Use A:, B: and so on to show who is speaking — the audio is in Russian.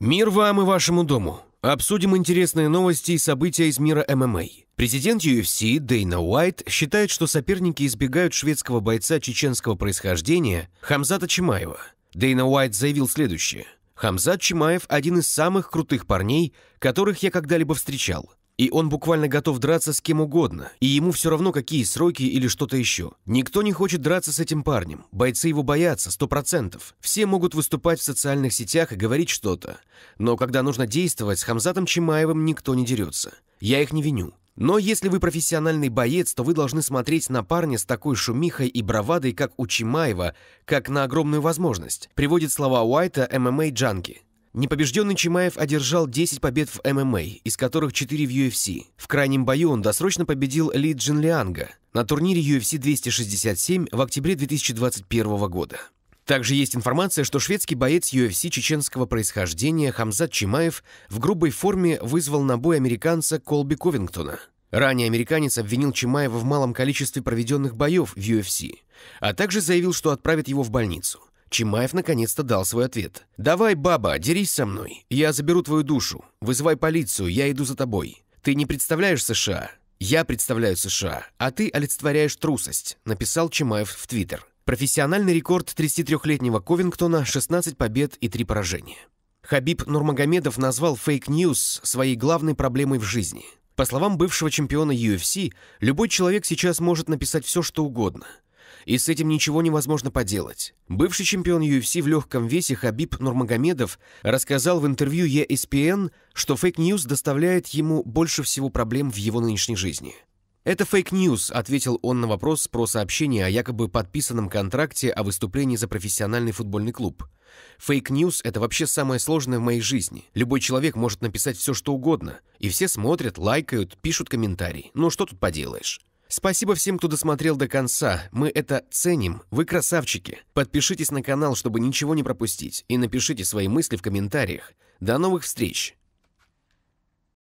A: Мир вам и вашему дому. Обсудим интересные новости и события из мира ММА. Президент UFC Дейна Уайт считает, что соперники избегают шведского бойца чеченского происхождения Хамзата Чимаева. Дейна Уайт заявил следующее. Хамзат Чимаев – один из самых крутых парней, которых я когда-либо встречал. И он буквально готов драться с кем угодно, и ему все равно какие сроки или что-то еще. Никто не хочет драться с этим парнем, бойцы его боятся, сто процентов. Все могут выступать в социальных сетях и говорить что-то. Но когда нужно действовать, с Хамзатом Чимаевым никто не дерется. Я их не виню. Но если вы профессиональный боец, то вы должны смотреть на парня с такой шумихой и бравадой, как у Чимаева, как на огромную возможность, приводит слова Уайта ММА Джанки. Непобежденный Чимаев одержал 10 побед в ММА, из которых 4 в UFC. В крайнем бою он досрочно победил Ли Джин на турнире UFC 267 в октябре 2021 года. Также есть информация, что шведский боец UFC чеченского происхождения Хамзат Чимаев в грубой форме вызвал на бой американца Колби Ковингтона. Ранее американец обвинил Чимаева в малом количестве проведенных боев в UFC, а также заявил, что отправит его в больницу. Чимаев наконец-то дал свой ответ. «Давай, баба, дерись со мной. Я заберу твою душу. Вызывай полицию, я иду за тобой. Ты не представляешь США? Я представляю США, а ты олицетворяешь трусость», написал Чимаев в Твиттер. Профессиональный рекорд 33-летнего Ковингтона – 16 побед и 3 поражения. Хабиб Нурмагомедов назвал фейк-ньюс своей главной проблемой в жизни. По словам бывшего чемпиона UFC, любой человек сейчас может написать все, что угодно – и с этим ничего невозможно поделать. Бывший чемпион UFC в легком весе Хабиб Нурмагомедов рассказал в интервью ESPN, что фейк-ньюс доставляет ему больше всего проблем в его нынешней жизни. «Это фейк-ньюс», — ответил он на вопрос про сообщение о якобы подписанном контракте о выступлении за профессиональный футбольный клуб. «Фейк-ньюс — это вообще самое сложное в моей жизни. Любой человек может написать все, что угодно. И все смотрят, лайкают, пишут комментарии. Ну что тут поделаешь? Спасибо всем, кто досмотрел до конца. Мы это ценим. Вы красавчики. Подпишитесь на канал, чтобы ничего не пропустить, и напишите свои мысли в комментариях. До новых встреч!